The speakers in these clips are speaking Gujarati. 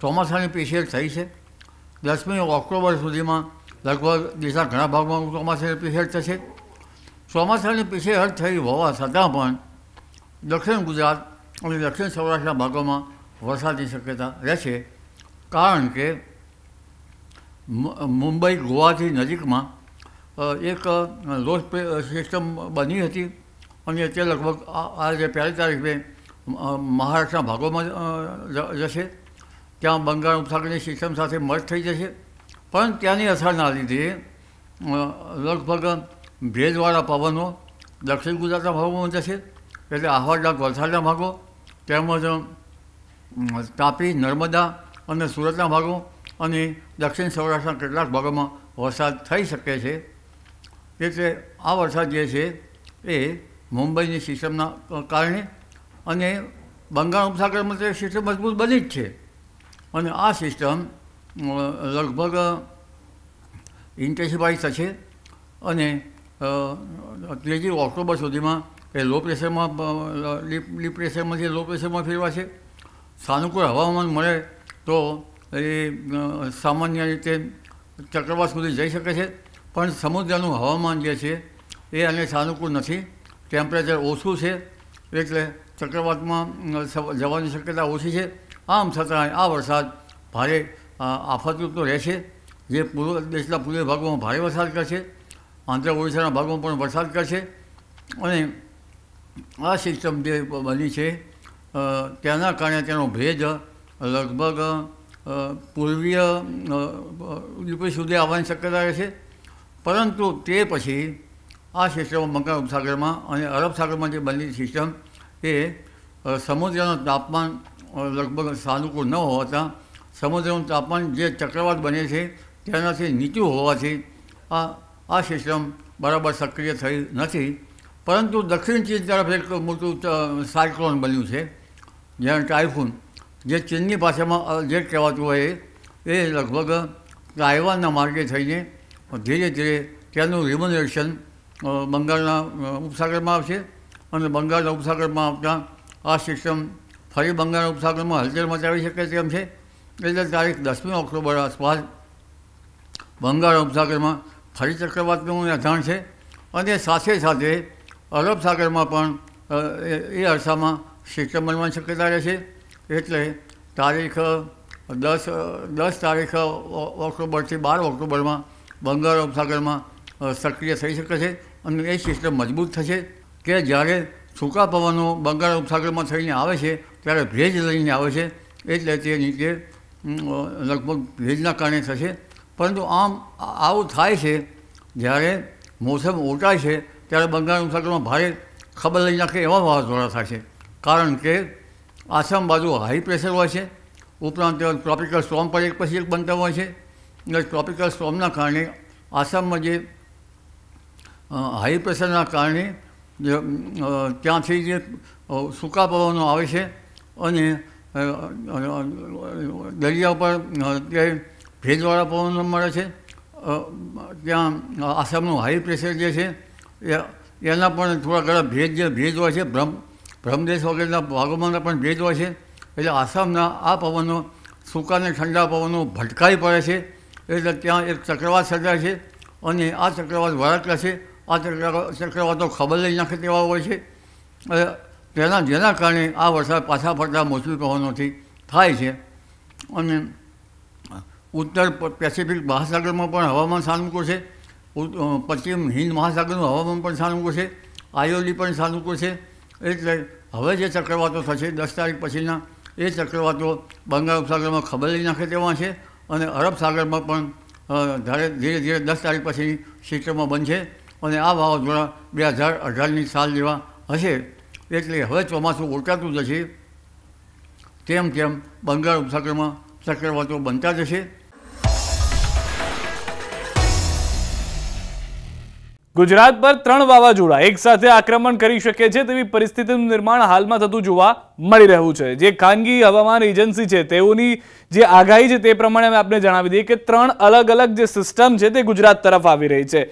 ચોમાસાની પેશિયલ થઈ છે દસમી ઓક્ટોબર સુધીમાં લગભગ દેશના ઘણા ભાગમાં ચોમાસાની પેશિયલ થશે ચોમાસાની પેશિયલ થઈ હોવા છતાં પણ દક્ષિણ ગુજરાત અને દક્ષિણ સૌરાષ્ટ્રના ભાગોમાં વરસાદની શક્યતા રહેશે કારણ કે મુંબઈ ગોવાથી નજીકમાં એક લો સિસ્ટમ બની હતી અને તે લગભગ આજે પહેલી તારીખે મહારાષ્ટ્રના ભાગોમાં જશે ત્યાં બંગાળ ઉપસાગરની સિસ્ટમ સાથે મર્જ થઈ જશે પણ ત્યાંની અસરના લીધે લગભગ ભેજવાળા પવનો દક્ષિણ ગુજરાતના ભાગોમાં જશે એટલે આહવાડના કોલસાડના ભાગો તેમજ તાપી નર્મદા અને સુરતના ભાગો અને દક્ષિણ સૌરાષ્ટ્રના કેટલાક ભાગોમાં વરસાદ થઈ શકે છે એટલે આ વરસાદ જે છે એ મુંબઈની સિસ્ટમના કારણે અને બંગાળ ઉપસાગરમાં તે સિસ્ટમ મજબૂત બની જ છે અને આ સિસ્ટમ લગભગ ઇન્ટેન્સિફાઈ થશે અને ત્રીજી ઓક્ટોબર સુધીમાં એ લો પ્રેશરમાં ડીપ પ્રેશરમાંથી લો પ્રેશરમાં ફેરવાશે સાનુકૂળ હવામાન મળે તો એ સામાન્ય રીતે ચક્રવાત સુધી જઈ શકે છે પણ સમુદ્રનું હવામાન જે છે એ અને સાનુકૂળ નથી ટેમ્પરેચર ઓછું છે એટલે ચક્રવાતમાં જવાની શક્યતા ઓછી છે આમ છતાં આ વરસાદ ભારે આફતરૂપ તો રહેશે જે પૂર્વ દેશના પૂર્વ ભાગોમાં ભારે વરસાદ કરશે આંધ્ર ઓડિશાના ભાગોમાં પણ વરસાદ કરશે અને આ સિસ્ટમ જે બની છે તેના કારણે તેનો ભેજ લગભગ પૂર્વીય યુપી સુધી આવવાની શક્યતા રહે છે પરંતુ તે પછી આ સિસ્ટમ બંગાળ ઉપસાગરમાં અને અરબ સાગરમાં જે બની સિસ્ટમ એ સમુદ્રનું તાપમાન લગભગ સાનુકૂળ ન હોવાતા સમુદ્રનું તાપમાન જે ચક્રવાત બને છે તેનાથી નીચું હોવાથી આ આ સિસ્ટમ બરાબર સક્રિય થઈ નથી પરંતુ દક્ષિણ ચીન તરફ એક મોટું સાયક્લોન બન્યું છે જેને ટાઈફૂન જે ચીનની ભાષામાં જે કહેવાતું હોય એ લગભગ તાઇવાનના માર્ગે થઈને ધીરે ધીરે તેનું રિમોનેશન બંગાળના ઉપસાગરમાં આવશે અને બંગાળના ઉપસાગરમાં આવતા આ સિસ્ટમ ફરી બંગાળ ઉપસાગરમાં હલચલ મચાવી શકે તેમ છે એટલે તારીખ દસમી ઓક્ટોબર આસપાસ બંગાળ ઉપસાગરમાં ફરી ચક્રવાતનું એંધાણ છે અને સાથે સાથે અરબ સાગરમાં પણ એ અરસામાં સિસ્ટમ બનવાની શક્યતા રહેશે એટલે તારીખ દસ દસ તારીખ ઓક્ટોબરથી બાર ઓક્ટોબરમાં બંગાળ ઉપસાગરમાં સક્રિય થઈ શકે છે અને એ સિસ્ટમ મજબૂત થશે કે જ્યારે સૂકા પવનો બંગાળ ઉપસાગરમાં થઈને આવે છે ત્યારે ભેજ લઈને આવે છે એટલે તે નીચે લગભગ ભેજના કારણે થશે પરંતુ આમ આવું થાય છે જ્યારે મોસમ ઓટાય છે ત્યારે બંગાળનું સાગરમાં ભારે ખબર લઈ નાખે એવા વાવાઝોડા થાય છે કારણ કે આસામ બાજુ હાઈ પ્રેશર હોય છે ઉપરાંત ટ્રોપિકલ સ્ટોર્મ પણ એક પછી એક બનતા હોય છે એટલે ટ્રોપિકલ સ્ટોમના કારણે આસામમાં જે હાઈ પ્રેશરના કારણે ત્યાંથી જે સૂકા પવનો આવે છે અને દરિયા પર તે ભેજવાળા પવનો મળે છે ત્યાં આસામનું હાઈ પ્રેશર જે છે એ એના પણ થોડા ઘણા ભેજ જે ભેજ હોય છે ભ્રમ ભ્રમદેશ વગેરેના ભાગોમાં પણ ભેજ હોય છે એટલે આસામના આ પવનો અને ઠંડા પવનો ભટકાઈ પડે છે એટલે ત્યાં એક ચક્રવાત સર્જાય છે અને આ ચક્રવાત વળાકલા છે આ ચક્રવાતો ખબર લઈ નાખે તેવા હોય છે તેના જેના કારણે આ વરસાદ પાછા ફરતા મોસમી પવનોથી થાય છે અને ઉત્તર પેસિફિક મહાસાગરમાં પણ હવામાન સાનુકૂળ છે પશ્ચિમ હિન્દ મહાસાગરનું હવામાન પણ સાનુકૂળ છે આયોલી પણ સાનુકૂળ છે એટલે હવે જે ચક્રવાતો થશે દસ તારીખ પછીના એ ચક્રવાતો બંગાળ ઉપસાગરમાં ખબરી નાખે તેવા છે અને અરબ સાગરમાં પણ ધારે ધીરે ધીરે દસ તારીખ પછીની સિસ્ટમમાં બનશે અને આ વાવાઝોડા બે હજાર અઢારની સાલ જેવા હશે એટલે હવે ચોમાસું ઓળખાતું જશે તેમ તેમ બંગાળ ઉપસાગરમાં ચક્રવાતો બનતા જશે ગુજરાત પર ત્રણ વાવાઝોડા એક સાથે આક્રમણ કરી શકે છે તેવી પરિસ્થિતિનું નિર્માણ હાલમાં થતું જોવા મળી રહ્યું છે જે ખાનગી હવામાન એજન્સી છે તેઓની જે આગાહી છે તે પ્રમાણે અમે આપણે જણાવી દઈએ કે ત્રણ અલગ અલગ જે સિસ્ટમ છે તે ગુજરાત તરફ આવી રહી છે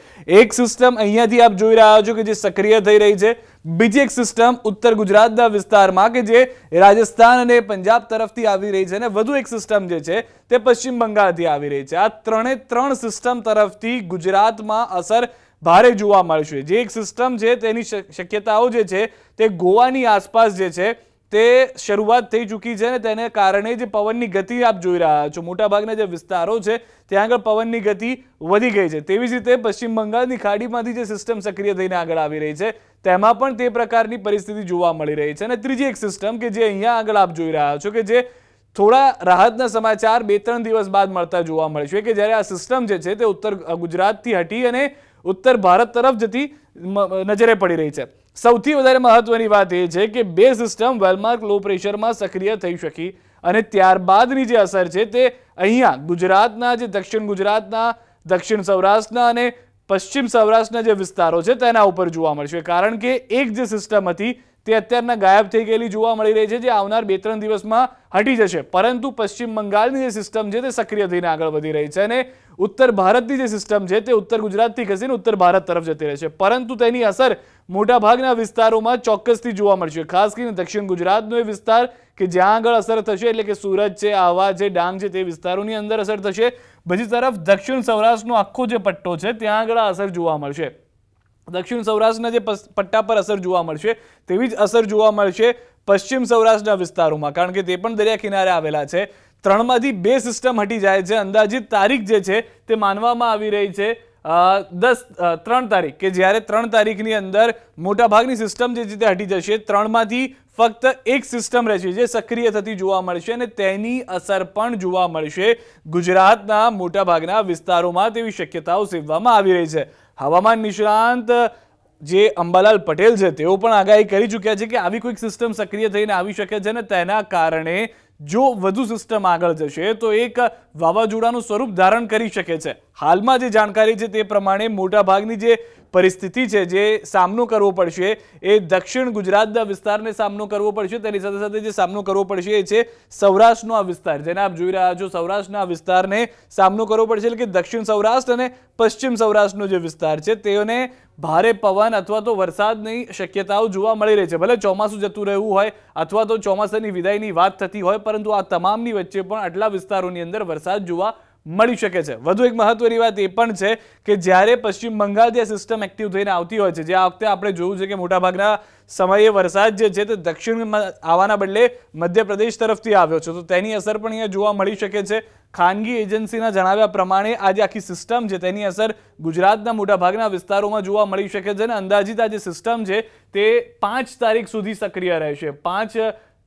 એક સિસ્ટમ અહીંયાથી આપ જોઈ રહ્યા છો કે જે સક્રિય થઈ રહી છે બીજી એક સિસ્ટમ ઉત્તર ગુજરાતના વિસ્તારમાં કે જે રાજસ્થાન અને પંજાબ તરફથી આવી રહી છે અને વધુ એક સિસ્ટમ જે છે તે પશ્ચિમ બંગાળથી આવી રહી છે આ ત્રણે ત્રણ સિસ્ટમ તરફથી ગુજરાતમાં અસર ભારે જોવા મળશે જે એક સિસ્ટમ છે તેની શક્યતાઓ જે છે તે ગોવાની આસપાસ જે છે તે શરૂઆત થઈ ચૂકી છે ને તેને કારણે જે પવનની ગતિ આપ જોઈ રહ્યા છો મોટાભાગના જે વિસ્તારો છે ત્યાં આગળ પવનની ગતિ વધી ગઈ છે તેવી જ રીતે પશ્ચિમ બંગાળની ખાડીમાંથી જે સિસ્ટમ સક્રિય થઈને આગળ આવી રહી છે તેમાં પણ તે પ્રકારની પરિસ્થિતિ જોવા મળી રહી છે અને ત્રીજી એક સિસ્ટમ કે જે અહીંયા આગળ આપ જોઈ રહ્યા છો કે જે થોડા રાહતના સમાચાર બે ત્રણ દિવસ બાદ મળતા જોવા મળે છે કે જ્યારે આ સિસ્ટમ જે છે તે ઉત્તર ગુજરાતથી હટી અને ઉત્તર ભારત તરફ જતી નજરે પડી રહી છે સૌથી વધારે મહત્વની વાત એ છે કે બે સિસ્ટમ વેલમાર્ક લો પ્રેશરમાં સક્રિય થઈ શકી અને ત્યારબાદની જે અસર છે તે અહીંયા ગુજરાતના જે દક્ષિણ ગુજરાતના દક્ષિણ સૌરાષ્ટ્રના અને પશ્ચિમ સૌરાષ્ટ્રના જે વિસ્તારો છે તેના ઉપર જોવા મળશે કારણ કે એક જે સિસ્ટમ હતી તે અત્યારના ગાયબ થઈ ગયેલી જોવા મળી રહી છે જે આવનાર બે ત્રણ દિવસમાં હટી જશે પરંતુ પશ્ચિમ બંગાળની જે સિસ્ટમ છે તે સક્રિય થઈને આગળ વધી રહી છે અને ઉત્તર ભારતની જે સિસ્ટમ છે તે ઉત્તર ગુજરાતથી ખસીને ઉત્તર ભારત તરફ જતી રહેશે પરંતુ તેની અસર મોટાભાગના વિસ્તારોમાં ચોક્કસથી જોવા મળશે ખાસ કરીને દક્ષિણ ગુજરાતનો એ વિસ્તાર કે જ્યાં આગળ અસર થશે એટલે કે સુરત છે આવા છે ડાંગ છે તે વિસ્તારોની અંદર અસર થશે બીજી તરફ દક્ષિણ સૌરાષ્ટ્રનો આખો જે પટ્ટો છે ત્યાં આગળ અસર જોવા મળશે દક્ષિણ સૌરાષ્ટ્રના જે પટ્ટા પર અસર જોવા મળશે તેવી જ અસર જોવા મળશે પશ્ચિમ સૌરાષ્ટ્રના વિસ્તારોમાં કારણ કે તે પણ દરિયા કિનારે આવેલા છે ત્રણમાંથી બે સિસ્ટમ હટી જાય છે અંદાજિત તારીખ જે છે તે માનવામાં આવી રહી છે દસ ત્રણ તારીખ કે જ્યારે ત્રણ તારીખની અંદર મોટાભાગની સિસ્ટમ જે રીતે હટી જશે ત્રણમાંથી ફક્ત એક સિસ્ટમ રહેશે જે સક્રિય થતી જોવા મળશે અને તેની અસર પણ જોવા મળશે ગુજરાતના મોટાભાગના વિસ્તારોમાં તેવી શક્યતાઓ સેવવામાં આવી રહી છે હવામાન નિષ્ણાંત જે અંબાલાલ પટેલ છે તેઓ પણ આગાહી કરી ચૂક્યા છે કે આવી કોઈક સિસ્ટમ સક્રિય થઈને આવી શકે છે અને તેના કારણે જો વધુ સિસ્ટમ આગળ જશે તો એક વાવાઝોડાનું સ્વરૂપ ધારણ કરી શકે છે હાલમાં જે જાણકારી છે તે પ્રમાણે મોટાભાગની જે પરિસ્થિતિ છે જે સામનો કરવો પડશે એ દક્ષિણ ગુજરાતના વિસ્તારને સામનો કરવો પડશે તેની સાથે સાથે જે સામનો કરવો પડશે એ છે સૌરાષ્ટ્રનો આ વિસ્તાર જેને આપ જોઈ રહ્યા છો સૌરાષ્ટ્રના વિસ્તારને સામનો કરવો પડશે એટલે કે દક્ષિણ સૌરાષ્ટ્ર અને પશ્ચિમ સૌરાષ્ટ્રનો જે વિસ્તાર છે તેઓને ભારે પવન અથવા તો વરસાદની શક્યતાઓ જોવા મળી રહી છે ભલે ચોમાસું જતું રહેવું હોય અથવા તો ચોમાસાની વિદાયની વાત થતી હોય પરંતુ આ તમામની વચ્ચે પણ આટલા વિસ્તારોની અંદર વરસાદ જોવા મળી શકે છે વધુ એક મહત્વની વાત એ પણ છે કે જ્યારે પશ્ચિમ બંગાળ જે સિસ્ટમ એક્ટિવ થઈને આવતી હોય છે જે આ વખતે આપણે જોયું છે કે મોટાભાગના સમયે વરસાદ જે છે તે દક્ષિણમાં આવવાના બદલે મધ્યપ્રદેશ તરફથી આવ્યો છે તો તેની અસર પણ અહીંયા જોવા મળી શકે છે ખાનગી એજન્સીના જણાવ્યા પ્રમાણે આજે આખી સિસ્ટમ છે તેની અસર ગુજરાતના મોટાભાગના વિસ્તારોમાં જોવા મળી શકે છે અને અંદાજિત આ જે સિસ્ટમ છે તે પાંચ તારીખ સુધી સક્રિય રહેશે પાંચ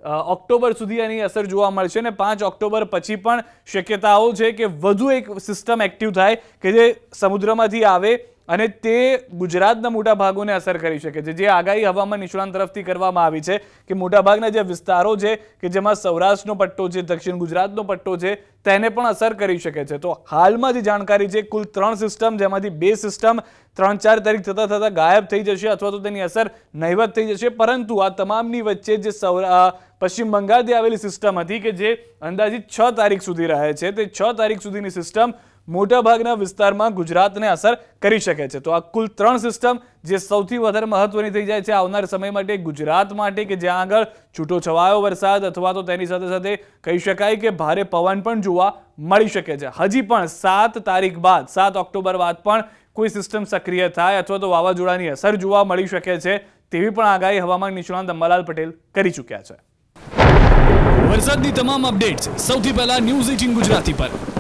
ઓક્ટોબર સુધી એની અસર જોવા મળશે અને પાંચ ઓક્ટોબર પછી પણ શક્યતાઓ છે કે વધુ એક સિસ્ટમ એક્ટિવ થાય કે જે સમુદ્રમાંથી આવે અને તે ગુજરાતના મોટા ભાગોને અસર કરી શકે છે જે આગાહી હવામાન નિષ્ણાંત તરફથી કરવામાં આવી છે કે મોટાભાગના જે વિસ્તારો છે કે જેમાં સૌરાષ્ટ્રનો પટ્ટો છે દક્ષિણ ગુજરાતનો પટ્ટો છે તેને પણ અસર કરી શકે છે તો હાલમાં જે જાણકારી છે કુલ ત્રણ સિસ્ટમ જેમાંથી બે સિસ્ટમ ત્રણ ચાર તારીખ થતાં થતાં ગાયબ થઈ જશે અથવા તો તેની અસર નહીવત થઈ જશે પરંતુ આ તમામની વચ્ચે જે સૌરા પશ્ચિમ બંગાળથી આવેલી સિસ્ટમ હતી કે જે અંદાજિત છ તારીખ સુધી રહે છે તે છ તારીખ સુધીની સિસ્ટમ મોટાભાગના વિસ્તારમાં ગુજરાતને અસર કરી શકે છે તો આ કુલ ત્રણ સિસ્ટમ જે સૌથી વધારે મહત્વની થઈ જાય છે આવનાર સમય માટે ગુજરાત માટે કે જ્યાં આગળ છૂટો છવાયો વરસાદ અથવા તો તેની સાથે સાથે કહી શકાય કે ભારે પવન પણ જોવા મળી શકે છે હજી પણ સાત તારીખ બાદ સાત ઓક્ટોબર બાદ પણ કોઈ સિસ્ટમ સક્રિય થાય અથવા તો વાવાઝોડાની અસર જોવા મળી શકે છે તેવી પણ આગાહી હવામાન નિષ્ણાંત અંબાલાલ પટેલ કરી ચૂક્યા છે વરસાદની તમામ અપડેટ્સ સૌથી પહેલા ન્યૂઝ એટીન ગુજરાતી પર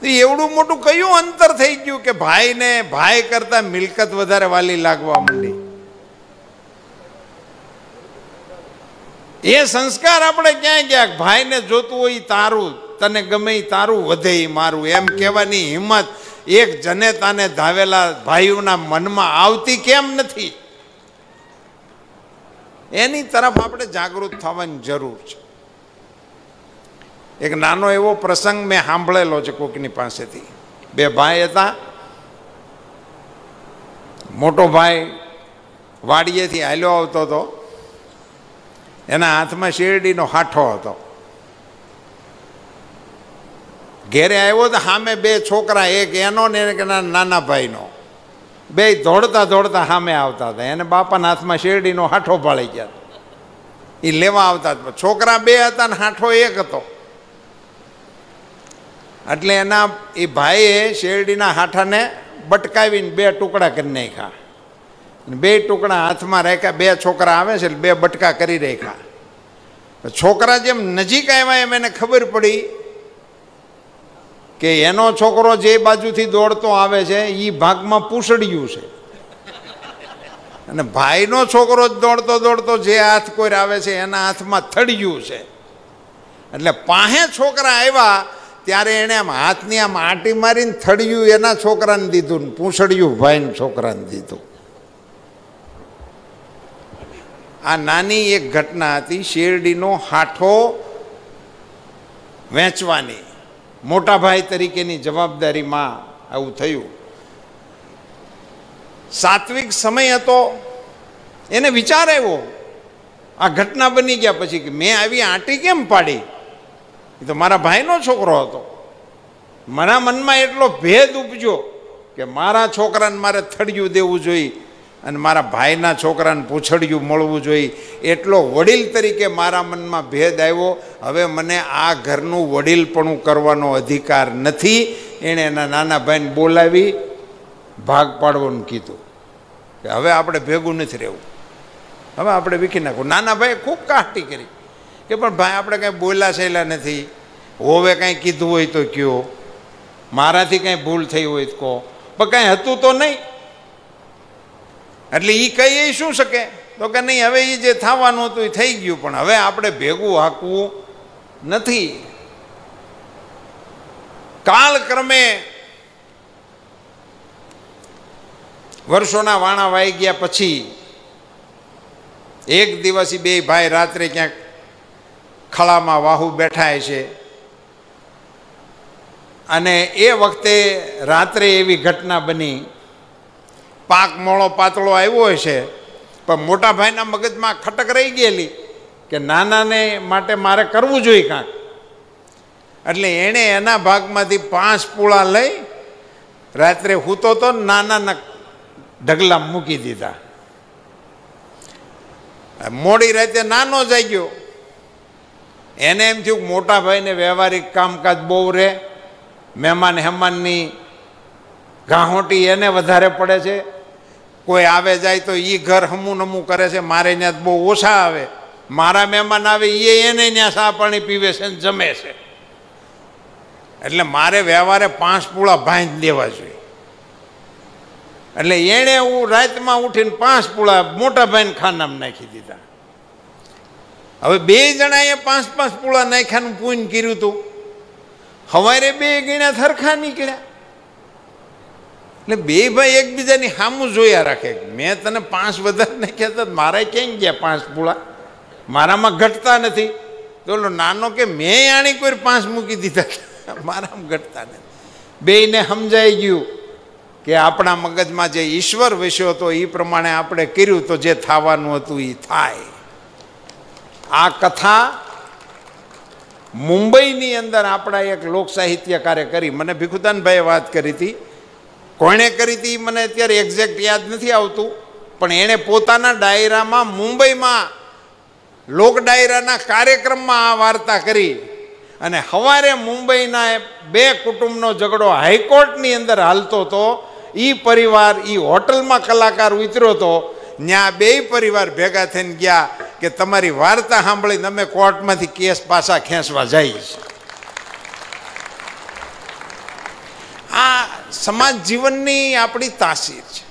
તો એવડું મોટું કયું અંતર થઈ ગયું કે ભાઈને ભાઈ કરતા મિલકત વધારે વાલી લાગવા માંડી એ સંસ્કાર આપણે ક્યાંય ગયા ભાઈને જોતું હોય તારું તને ગમે તારું વધે મારું એમ કહેવાની હિંમત એક જનેતાને ધાવેલા ભાઈઓના મનમાં આવતી કેમ નથી એની તરફ આપણે જાગૃત થવાની જરૂર છે એક નાનો એવો પ્રસંગ મેં સાંભળેલો છે કોકની પાસેથી બે ભાઈ હતા મોટો ભાઈ વાડીએથી હાલ્યો આવતો હતો એના હાથમાં શેરડીનો હાઠો હતો ઘેરે આવ્યો તો સામે બે છોકરા એક એનો ને એક નાના ભાઈનો બે દોડતા દોડતા સામે આવતા હતા એને બાપાના હાથમાં શેરડીનો હાઠો ભાળી ગયા એ લેવા આવતા છોકરા બે હતા ને હાઠો એક હતો એટલે એના એ ભાઈએ શેરડીના હાથાને બટકાવીને બે ટુકડા કરી નાખ્યા બે ટુકડા હાથમાં રાખ્યા બે છોકરા આવે છે બે બટકા કરી રાખ્યા છોકરા જેમ નજીક આવ્યા એમ એને ખબર પડી કે એનો છોકરો જે બાજુથી દોડતો આવે છે એ ભાગમાં પૂસડ્યું છે અને ભાઈનો છોકરો જ દોડતો દોડતો જે હાથ કોઈ આવે છે એના હાથમાં થડિયું છે એટલે પાસે છોકરા આવ્યા ત્યારે એણે આમ હાથની આમ આંટી મારીને થડિયું એના છોકરાને દીધું ને પૂંછડિયું ભાઈને છોકરાને દીધું આ નાની એક ઘટના હતી શેરડીનો હાઠો વેચવાની મોટા ભાઈ તરીકેની જવાબદારીમાં આવું થયું સાત્વિક સમય હતો એને વિચાર આવ્યો આ ઘટના બની ગયા પછી કે મેં આવી આંટી કેમ પાડી એ તો મારા ભાઈનો છોકરો હતો મારા મનમાં એટલો ભેદ ઉપજ્યો કે મારા છોકરાને મારે થડિયું દેવું જોઈએ અને મારા ભાઈના છોકરાને પૂછડિયું મળવું જોઈએ એટલો વડીલ તરીકે મારા મનમાં ભેદ આવ્યો હવે મને આ ઘરનું વડીલપણું કરવાનો અધિકાર નથી એણે એના નાના ભાઈને બોલાવી ભાગ પાડવાનું કીધું કે હવે આપણે ભેગું નથી રહેવું હવે આપણે વીખી નાખવું નાના ભાઈએ ખૂબ કાહટી કરી કે પણ ભાઈ આપણે કંઈ બોલા છેલા નથી હોવે કંઈ કીધું હોય તો કયો મારાથી કંઈ ભૂલ થઈ હોય તો કહો પણ કાંઈ હતું તો નહીં એટલે એ કહીએ શું શકે તો કે નહીં હવે એ જે થવાનું હતું એ થઈ ગયું પણ હવે આપણે ભેગું હાંકવું નથી કાળક્રમે વર્ષોના વાણા વાઈ ગયા પછી એક દિવસ બે ભાઈ રાત્રે ક્યાંક ખળામાં વાહુ બેઠાય છે અને એ વખતે રાત્રે એવી ઘટના બની પાક મોળો પાતળો આવ્યો છે પણ મોટા ભાઈના મગજમાં ખટક રહી ગયેલી કે નાનાને માટે મારે કરવું જોઈએ કાંક એટલે એણે એના ભાગમાંથી પાંચ પૂળા લઈ રાત્રે હૂતો તો નાનાના ઢગલા મૂકી દીધા મોડી રાતે નાનો જાગ્યો એને એમ થયું કે મોટા ભાઈને વ્યવહારિક કામકાજ બહુ રહે મહેમાન હેમાનની ઘાહોટી એને વધારે પડે છે કોઈ આવે જાય તો એ ઘર હમું નમું કરે છે મારે ત્યાં બહુ ઓછા આવે મારા મહેમાન આવે એ એને ત્યાં સા પાણી પીવે છે ને જમે છે એટલે મારે વ્યવહારે પાંચ પૂળા ભાંજ દેવા જોઈએ એટલે એણે હું રાતમાં ઉઠીને પાંચ પૂળા મોટા ભાઈને ખાનામાં નાખી દીધા હવે બે જણાએ પાંચ પાંચ પૂળા નાખ્યાનું પૂન કર્યું હતું હવારે બે ગીણા સરખા નીકળ્યા એટલે બે ભાઈ એકબીજાની સામું જોયા રાખે મેં તને પાંચ વધારે નાખ્યા તો મારે ક્યાંય ગયા પાંચ પૂળા મારામાં ઘટતા નથી તો ઓલો નાનો કે મેં આણી કોઈ પાંચ મૂકી દીધા મારામાં ઘટતા નથી બેયને સમજાઈ ગયું કે આપણા મગજમાં જે ઈશ્વર વિશ્વ હતો એ પ્રમાણે આપણે કર્યું તો જે થવાનું હતું એ થાય આ કથા મુંબઈની અંદર આપણા એક લોક સાહિત્યકારે કરી મને ભીખુદાનભાઈએ વાત કરી હતી કોણે કરી હતી મને અત્યારે એક્ઝેક્ટ યાદ નથી આવતું પણ એણે પોતાના ડાયરામાં મુંબઈમાં લોક ડાયરાના કાર્યક્રમમાં આ વાર્તા કરી અને સવારે મુંબઈના બે કુટુંબનો ઝઘડો હાઈકોર્ટની અંદર હાલતો હતો એ પરિવાર એ હોટલમાં કલાકાર ઉતર્યો હતો ત્યાં બે પરિવાર ભેગા થઈને ગયા કે તમારી વાર્તા સાંભળીને અમે કોર્ટમાંથી કેસ પાછા ખેંચવા જઈએ છીએ આ સમાજ જીવનની આપણી તાસીર છે